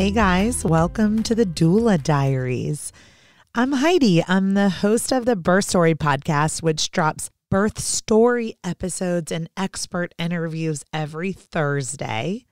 Hey guys, welcome to the Doula Diaries. I'm Heidi. I'm the host of the Birth Story podcast, which drops birth story episodes and expert interviews every Thursday.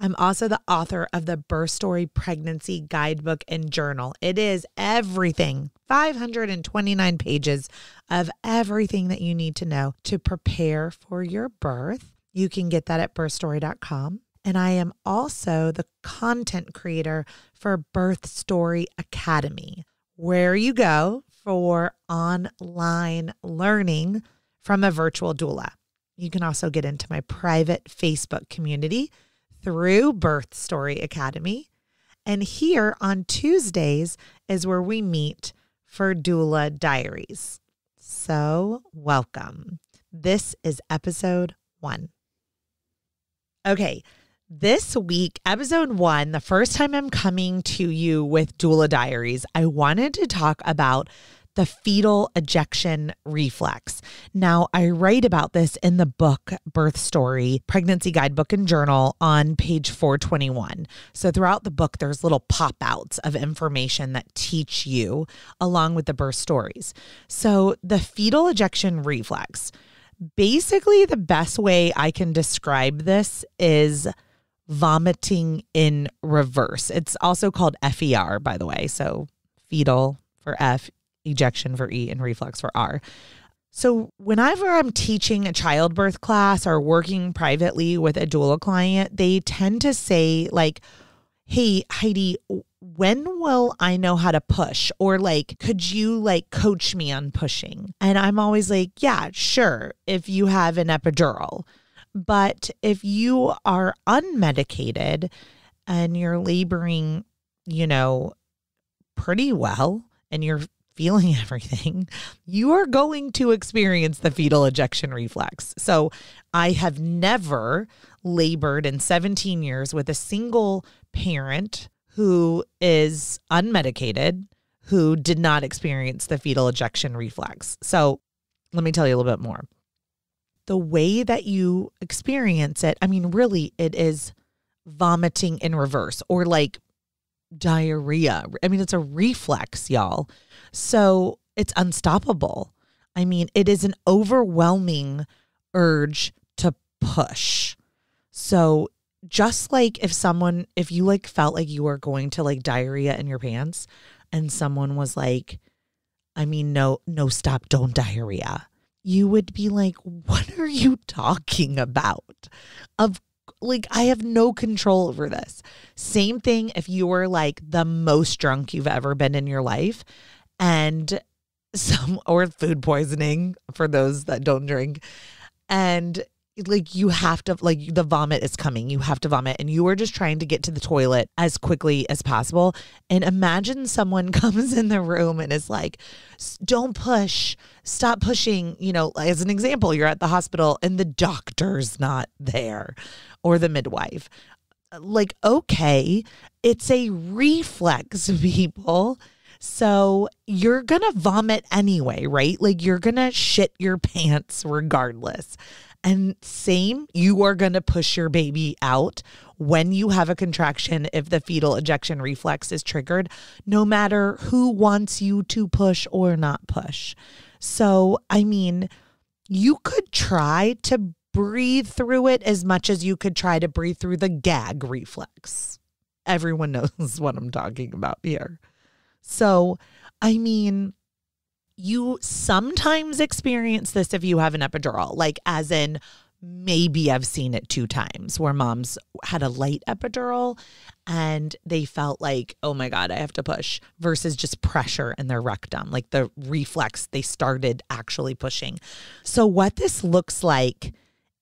I'm also the author of the Birth Story Pregnancy Guidebook and Journal. It is everything 529 pages of everything that you need to know to prepare for your birth. You can get that at birthstory.com and I am also the content creator for Birth Story Academy, where you go for online learning from a virtual doula. You can also get into my private Facebook community through Birth Story Academy. And here on Tuesdays is where we meet for Doula Diaries. So, welcome. This is episode one. Okay, this week, episode one, the first time I'm coming to you with doula diaries, I wanted to talk about the fetal ejection reflex. Now, I write about this in the book Birth Story, Pregnancy Guidebook and Journal on page 421. So, throughout the book, there's little pop outs of information that teach you along with the birth stories. So, the fetal ejection reflex basically, the best way I can describe this is vomiting in reverse. It's also called FER, by the way. So fetal for F, ejection for E, and reflux for R. So, whenever I'm teaching a childbirth class or working privately with a doula client, they tend to say, like, hey, Heidi, when will I know how to push? Or like, could you like coach me on pushing? And I'm always like, yeah, sure, if you have an epidural. But if you are unmedicated and you're laboring, you know, pretty well and you're feeling everything, you are going to experience the fetal ejection reflex. So I have never labored in 17 years with a single parent who is unmedicated who did not experience the fetal ejection reflex. So let me tell you a little bit more the way that you experience it, I mean, really, it is vomiting in reverse or like diarrhea. I mean, it's a reflex, y'all. So it's unstoppable. I mean, it is an overwhelming urge to push. So just like if someone, if you like felt like you were going to like diarrhea in your pants and someone was like, I mean, no, no, stop, don't diarrhea you would be like, What are you talking about? Of like, I have no control over this. Same thing if you were like the most drunk you've ever been in your life and some or food poisoning for those that don't drink. And like you have to like the vomit is coming you have to vomit and you are just trying to get to the toilet as quickly as possible and imagine someone comes in the room and is like don't push stop pushing you know as an example you're at the hospital and the doctor's not there or the midwife like okay it's a reflex people so you're going to vomit anyway, right? Like you're going to shit your pants regardless. And same, you are going to push your baby out when you have a contraction if the fetal ejection reflex is triggered, no matter who wants you to push or not push. So, I mean, you could try to breathe through it as much as you could try to breathe through the gag reflex. Everyone knows what I'm talking about here. So, I mean, you sometimes experience this if you have an epidural, like as in maybe I've seen it two times where moms had a light epidural and they felt like, oh my God, I have to push versus just pressure in their rectum, like the reflex they started actually pushing. So, what this looks like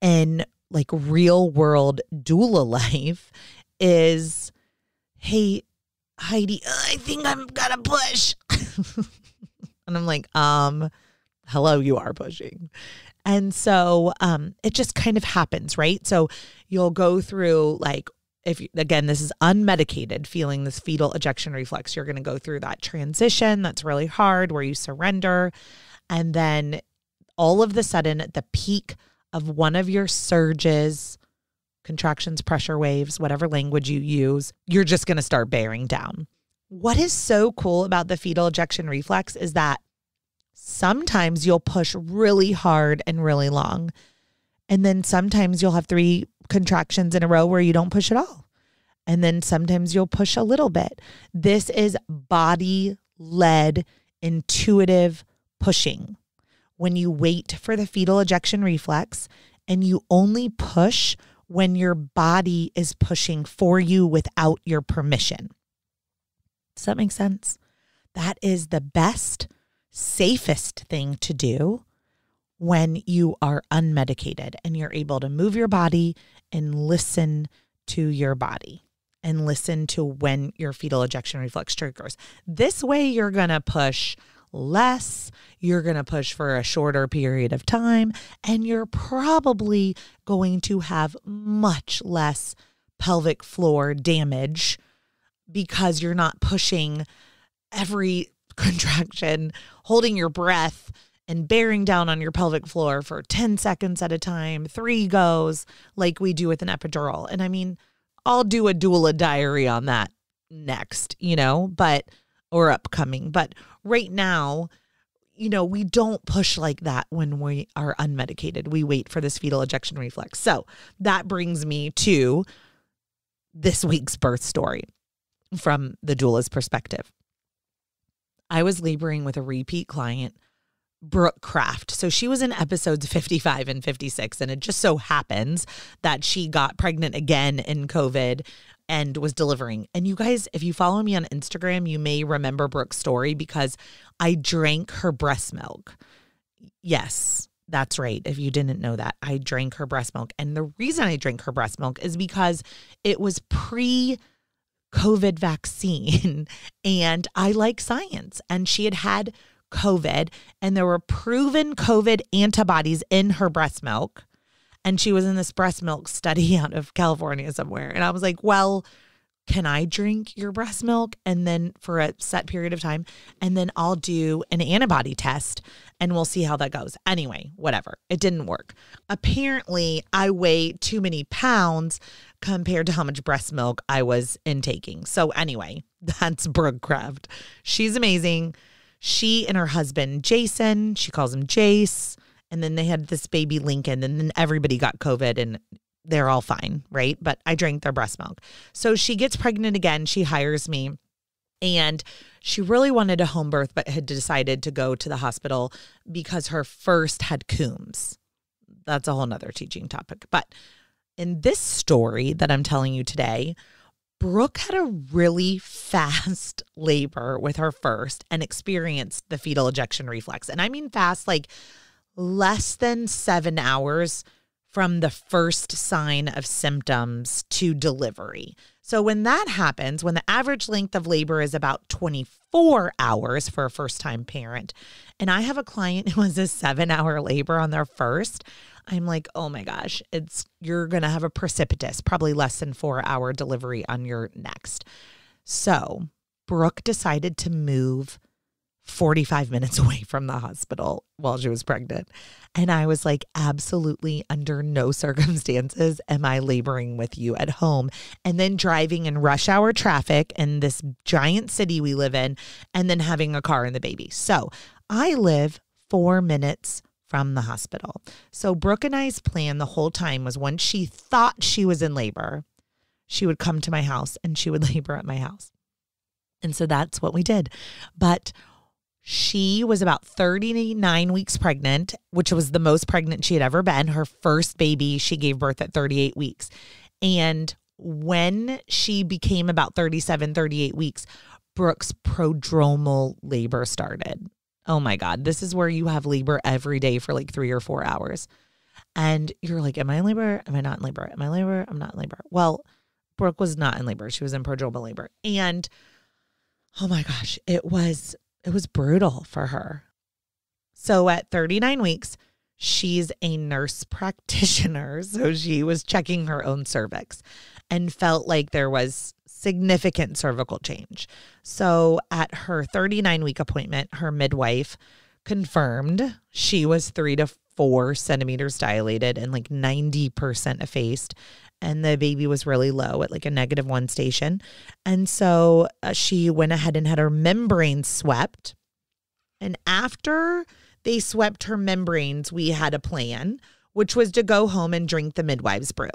in like real world doula life is hey, Heidi, I think I'm gonna push. And I'm like, um, hello, you are pushing. And so um, it just kind of happens, right? So you'll go through like, if again, this is unmedicated, feeling this fetal ejection reflex, you're going to go through that transition that's really hard where you surrender. And then all of the sudden, at the peak of one of your surges, contractions, pressure waves, whatever language you use, you're just going to start bearing down. What is so cool about the fetal ejection reflex is that sometimes you'll push really hard and really long. And then sometimes you'll have three contractions in a row where you don't push at all. And then sometimes you'll push a little bit. This is body led, intuitive pushing. When you wait for the fetal ejection reflex and you only push when your body is pushing for you without your permission. Does that make sense? That is the best, safest thing to do when you are unmedicated and you're able to move your body and listen to your body and listen to when your fetal ejection reflex triggers. This way, you're going to push less, you're going to push for a shorter period of time, and you're probably going to have much less pelvic floor damage because you're not pushing every contraction, holding your breath and bearing down on your pelvic floor for 10 seconds at a time, three goes, like we do with an epidural. And I mean, I'll do a doula diary on that next, you know, but or upcoming. But right now, you know, we don't push like that when we are unmedicated. We wait for this fetal ejection reflex. So that brings me to this week's birth story from the doula's perspective. I was laboring with a repeat client, Brooke Craft. So she was in episodes 55 and 56. And it just so happens that she got pregnant again in COVID and was delivering. And you guys, if you follow me on Instagram, you may remember Brooke's story because I drank her breast milk. Yes, that's right. If you didn't know that, I drank her breast milk. And the reason I drank her breast milk is because it was pre COVID vaccine. and I like science. And she had had COVID, and there were proven COVID antibodies in her breast milk. And she was in this breast milk study out of California somewhere. And I was like, well, can I drink your breast milk? And then for a set period of time, and then I'll do an antibody test and we'll see how that goes. Anyway, whatever. It didn't work. Apparently, I weigh too many pounds compared to how much breast milk I was intaking. So, anyway, that's Brooke Craft. She's amazing. She and her husband, Jason, she calls him Jace. And then they had this baby Lincoln, and then everybody got COVID, and they're all fine, right? But I drank their breast milk. So she gets pregnant again. She hires me. And she really wanted a home birth, but had decided to go to the hospital because her first had Coombs. That's a whole nother teaching topic. But in this story that I'm telling you today, Brooke had a really fast labor with her first and experienced the fetal ejection reflex. And I mean fast, like less than seven hours, from the first sign of symptoms to delivery. So, when that happens, when the average length of labor is about 24 hours for a first time parent, and I have a client who was a seven hour labor on their first, I'm like, oh my gosh, it's you're gonna have a precipitous, probably less than four hour delivery on your next. So, Brooke decided to move 45 minutes away from the hospital while she was pregnant. And I was like, absolutely, under no circumstances am I laboring with you at home. And then driving in rush hour traffic in this giant city we live in, and then having a car and the baby. So I live four minutes from the hospital. So Brooke and I's plan the whole time was once she thought she was in labor, she would come to my house and she would labor at my house. And so that's what we did. But she was about 39 weeks pregnant, which was the most pregnant she had ever been. Her first baby, she gave birth at 38 weeks. And when she became about 37, 38 weeks, Brooke's prodromal labor started. Oh my God, this is where you have labor every day for like three or four hours. And you're like, Am I in labor? Am I not in labor? Am I in labor? I'm not in labor. Well, Brooke was not in labor. She was in prodromal labor. And oh my gosh, it was it was brutal for her. So at 39 weeks, she's a nurse practitioner. So she was checking her own cervix and felt like there was significant cervical change. So at her 39 week appointment, her midwife confirmed she was three to four centimeters dilated and like 90% effaced and the baby was really low at like a negative one station. And so uh, she went ahead and had her membranes swept. And after they swept her membranes, we had a plan, which was to go home and drink the midwife's brew.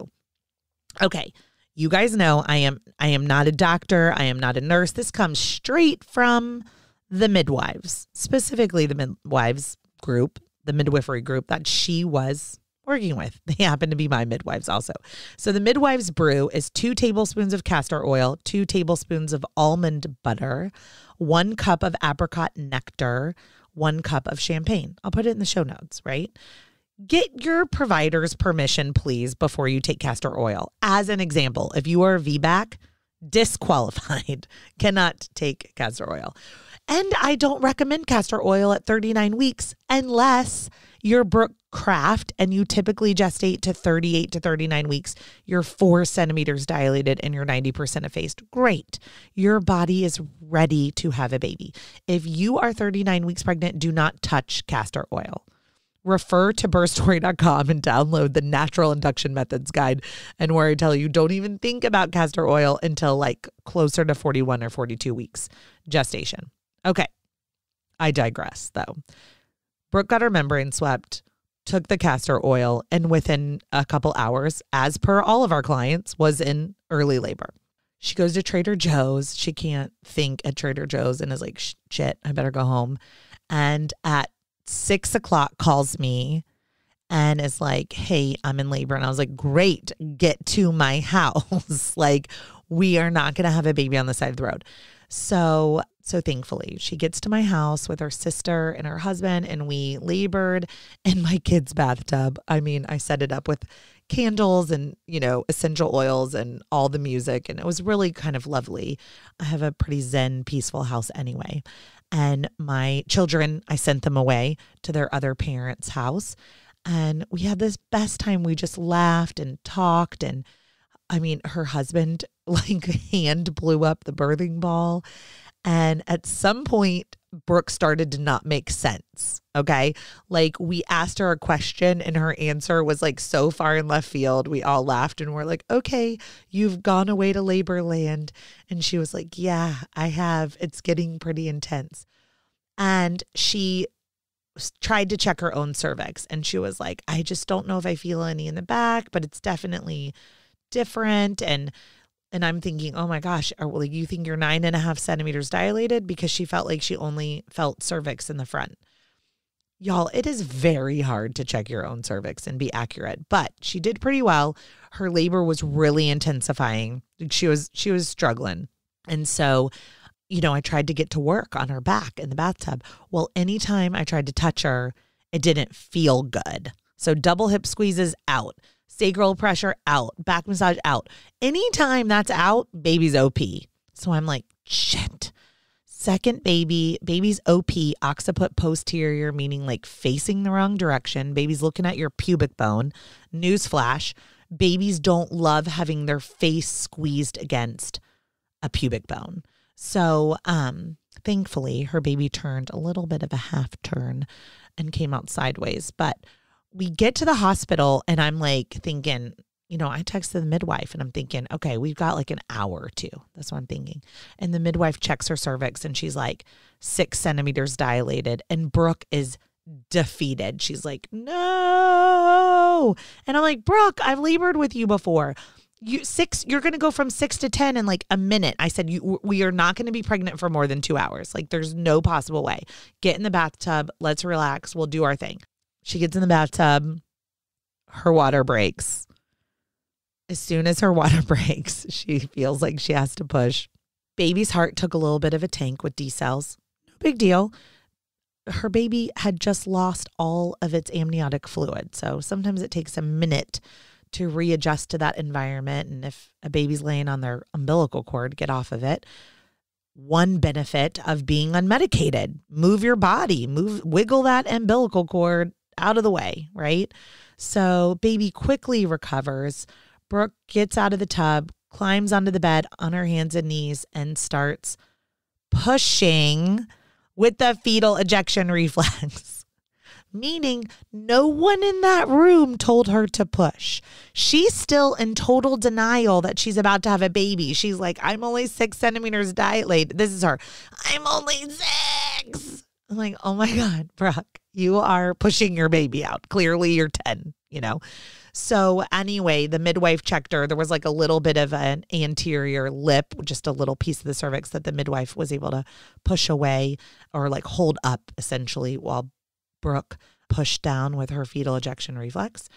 Okay. You guys know I am I am not a doctor, I am not a nurse. This comes straight from the midwives, specifically the midwives group, the midwifery group that she was working with. They happen to be my midwives also. So the midwives brew is two tablespoons of castor oil, two tablespoons of almond butter, one cup of apricot nectar, one cup of champagne. I'll put it in the show notes, right? Get your provider's permission, please, before you take castor oil. As an example, if you are VBAC, disqualified, cannot take castor oil. And I don't recommend castor oil at 39 weeks unless your brook craft, and you typically gestate to 38 to 39 weeks. You're four centimeters dilated and you're 90% effaced. Great. Your body is ready to have a baby. If you are 39 weeks pregnant, do not touch castor oil refer to birthstory.com and download the natural induction methods guide and where I tell you don't even think about castor oil until like closer to 41 or 42 weeks gestation. Okay. I digress though. Brooke got her membrane swept, took the castor oil, and within a couple hours, as per all of our clients, was in early labor. She goes to Trader Joe's. She can't think at Trader Joe's and is like, shit, I better go home. And at six o'clock, calls me and is like, hey, I'm in labor. And I was like, great, get to my house. like, we are not going to have a baby on the side of the road. So so thankfully, she gets to my house with her sister and her husband, and we labored in my kids' bathtub. I mean, I set it up with candles and, you know, essential oils and all the music, and it was really kind of lovely. I have a pretty zen, peaceful house anyway. And my children, I sent them away to their other parents' house. And we had this best time. We just laughed and talked. And I mean, her husband, like, hand blew up the birthing ball and at some point, Brooke started to not make sense. Okay. Like we asked her a question and her answer was like so far in left field. We all laughed and we're like, okay, you've gone away to labor land. And she was like, yeah, I have. It's getting pretty intense. And she tried to check her own cervix and she was like, I just don't know if I feel any in the back, but it's definitely different. And and I'm thinking, oh my gosh, are, well, you think you're nine and a half centimeters dilated because she felt like she only felt cervix in the front. Y'all, it is very hard to check your own cervix and be accurate, but she did pretty well. Her labor was really intensifying. She was she was struggling. And so, you know, I tried to get to work on her back in the bathtub. Well, anytime I tried to touch her, it didn't feel good. So double hip squeezes out sacral pressure out, back massage out. Anytime that's out, baby's OP. So I'm like, shit. Second baby, baby's OP, occiput posterior, meaning like facing the wrong direction. Baby's looking at your pubic bone. Newsflash babies don't love having their face squeezed against a pubic bone. So, um, thankfully, her baby turned a little bit of a half turn and came out sideways. But we get to the hospital and I'm like thinking, you know, I texted the midwife and I'm thinking, okay, we've got like an hour or two. That's what I'm thinking. And the midwife checks her cervix and she's like six centimeters dilated. And Brooke is defeated. She's like, no. And I'm like, Brooke, I've labored with you before. You six, you're gonna go from six to ten in like a minute. I said, you, we are not gonna be pregnant for more than two hours. Like, there's no possible way. Get in the bathtub. Let's relax. We'll do our thing. She gets in the bathtub. Her water breaks. As soon as her water breaks, she feels like she has to push. Baby's heart took a little bit of a tank with D cells. No big deal. Her baby had just lost all of its amniotic fluid. So sometimes it takes a minute to readjust to that environment. And if a baby's laying on their umbilical cord, get off of it. One benefit of being unmedicated move your body, move, wiggle that umbilical cord, out of the way, right? So, baby quickly recovers. Brooke gets out of the tub, climbs onto the bed on her hands and knees, and starts pushing with the fetal ejection reflex. Meaning, no one in that room told her to push. She's still in total denial that she's about to have a baby. She's like, I'm only six centimeters dilated." This is her. I'm only six. I'm like, oh my God, Brooke, you are pushing your baby out. Clearly, you're 10, you know? So, anyway, the midwife checked her. There was like a little bit of an anterior lip, just a little piece of the cervix that the midwife was able to push away or like hold up essentially while Brooke pushed down with her fetal ejection reflex.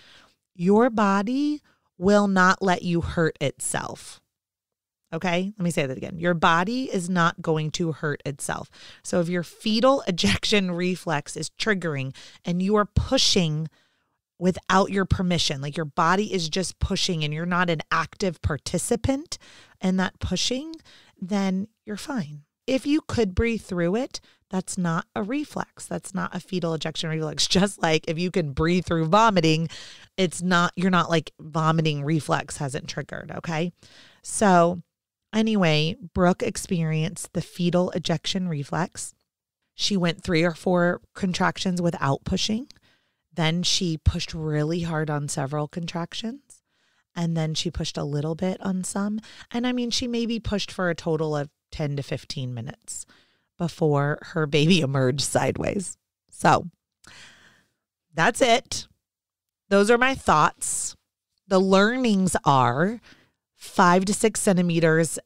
Your body will not let you hurt itself. Okay, let me say that again. Your body is not going to hurt itself. So, if your fetal ejection reflex is triggering and you are pushing without your permission, like your body is just pushing and you're not an active participant in that pushing, then you're fine. If you could breathe through it, that's not a reflex. That's not a fetal ejection reflex. Just like if you can breathe through vomiting, it's not, you're not like vomiting reflex hasn't triggered. Okay. So, Anyway, Brooke experienced the fetal ejection reflex. She went three or four contractions without pushing. Then she pushed really hard on several contractions. And then she pushed a little bit on some. And I mean, she maybe pushed for a total of 10 to 15 minutes before her baby emerged sideways. So that's it. Those are my thoughts. The learnings are five to six centimeters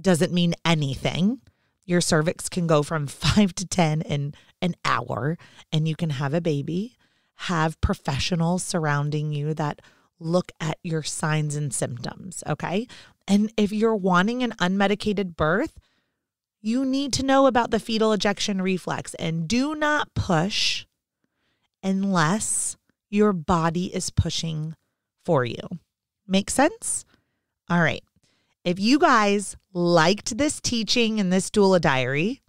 doesn't mean anything. Your cervix can go from five to 10 in an hour, and you can have a baby, have professionals surrounding you that look at your signs and symptoms. Okay. And if you're wanting an unmedicated birth, you need to know about the fetal ejection reflex and do not push unless your body is pushing for you. Make sense? All right. If you guys liked this teaching and this doula diary,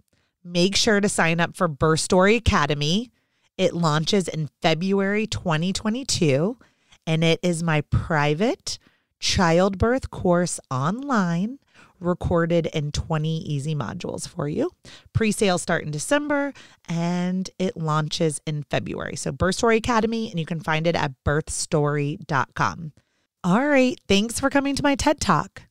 make sure to sign up for Birth Story Academy. It launches in February 2022, and it is my private childbirth course online recorded in 20 easy modules for you. Pre sales start in December and it launches in February. So, Birth Story Academy, and you can find it at birthstory.com. All right, thanks for coming to my TED Talk.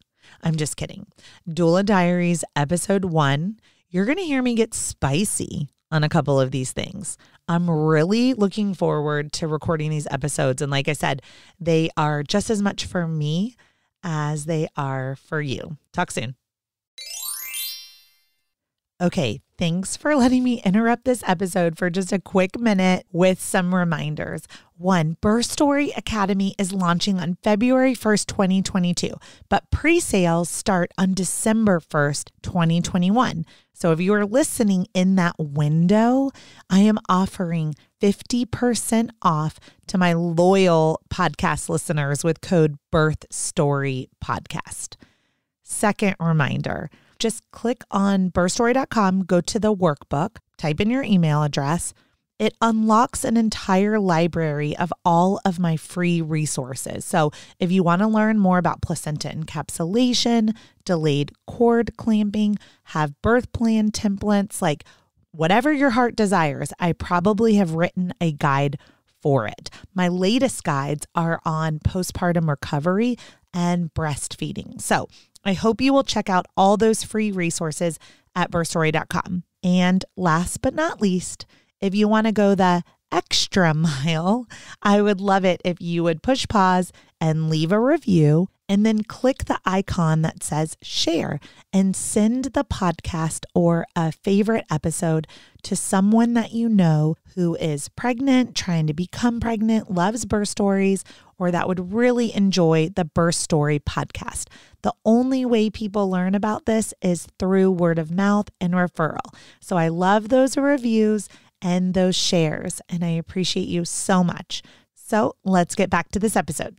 I'm just kidding. Doula Diaries, episode one. You're going to hear me get spicy on a couple of these things. I'm really looking forward to recording these episodes. And like I said, they are just as much for me as they are for you. Talk soon. Okay, Thanks for letting me interrupt this episode for just a quick minute with some reminders. One, Birth Story Academy is launching on February 1st, 2022, but pre sales start on December 1st, 2021. So if you are listening in that window, I am offering 50% off to my loyal podcast listeners with code Birth Story Podcast. Second reminder, just click on birthstory.com. go to the workbook, type in your email address. It unlocks an entire library of all of my free resources. So, if you want to learn more about placenta encapsulation, delayed cord clamping, have birth plan templates, like whatever your heart desires, I probably have written a guide for it. My latest guides are on postpartum recovery and breastfeeding. So I hope you will check out all those free resources at birthstory.com. And last but not least, if you want to go the extra mile, I would love it if you would push pause and leave a review and then click the icon that says share and send the podcast or a favorite episode to someone that you know who is pregnant, trying to become pregnant, loves birth stories, or that would really enjoy the Birth Story podcast. The only way people learn about this is through word of mouth and referral. So I love those reviews and those shares, and I appreciate you so much. So let's get back to this episode.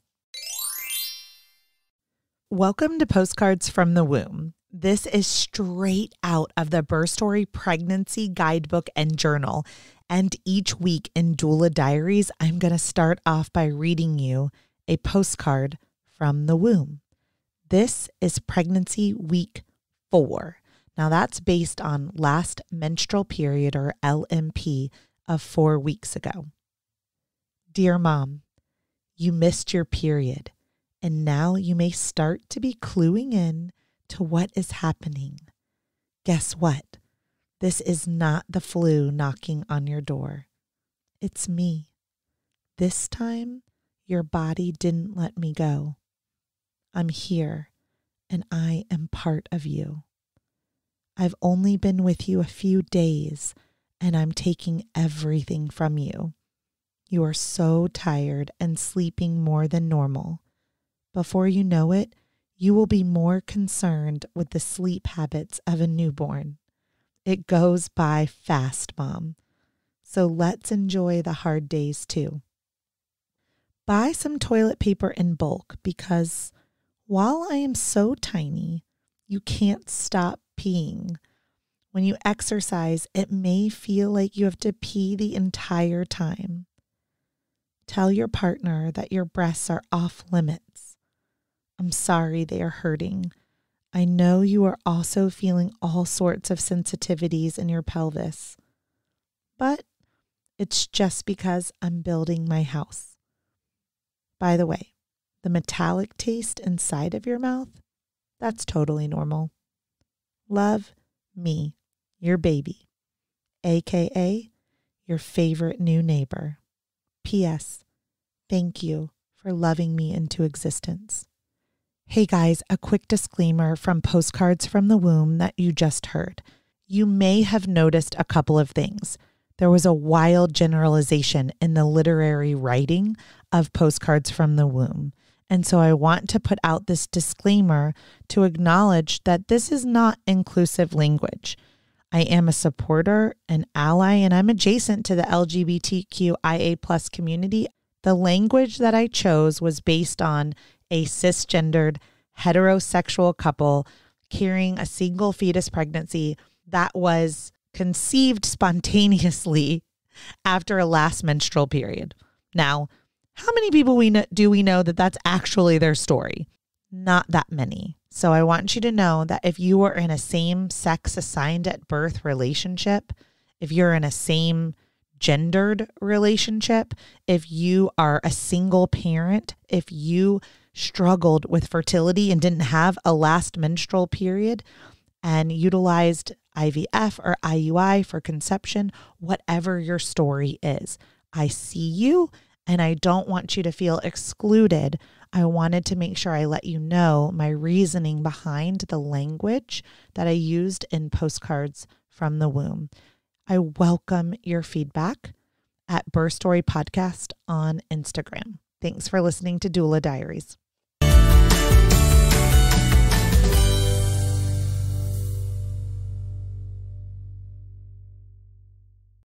Welcome to Postcards from the Womb. This is straight out of the Birth Story Pregnancy Guidebook and Journal. And each week in Doula Diaries, I'm going to start off by reading you a postcard from the womb. This is pregnancy week four. Now, that's based on last menstrual period or LMP of four weeks ago. Dear mom, you missed your period, and now you may start to be cluing in to what is happening. Guess what? This is not the flu knocking on your door. It's me. This time, your body didn't let me go. I'm here, and I am part of you. I've only been with you a few days, and I'm taking everything from you. You are so tired and sleeping more than normal. Before you know it, you will be more concerned with the sleep habits of a newborn. It goes by fast, Mom. So let's enjoy the hard days too. Buy some toilet paper in bulk because while I am so tiny, you can't stop peeing. When you exercise, it may feel like you have to pee the entire time. Tell your partner that your breasts are off limits I'm sorry they are hurting. I know you are also feeling all sorts of sensitivities in your pelvis, but it's just because I'm building my house. By the way, the metallic taste inside of your mouth, that's totally normal. Love me, your baby, aka your favorite new neighbor. P.S. Thank you for loving me into existence. Hey guys, a quick disclaimer from Postcards from the Womb that you just heard. You may have noticed a couple of things. There was a wild generalization in the literary writing of Postcards from the Womb. And so I want to put out this disclaimer to acknowledge that this is not inclusive language. I am a supporter, an ally, and I'm adjacent to the LGBTQIA plus community. The language that I chose was based on a cisgendered heterosexual couple carrying a single fetus pregnancy that was conceived spontaneously after a last menstrual period. Now, how many people we know, do we know that that's actually their story? Not that many. So I want you to know that if you are in a same sex assigned at birth relationship, if you're in a same gendered relationship, if you are a single parent, if you struggled with fertility and didn't have a last menstrual period and utilized IVF or IUI for conception, whatever your story is. I see you and I don't want you to feel excluded. I wanted to make sure I let you know my reasoning behind the language that I used in postcards from the womb. I welcome your feedback at Birth Story Podcast on Instagram. Thanks for listening to Doula Diaries.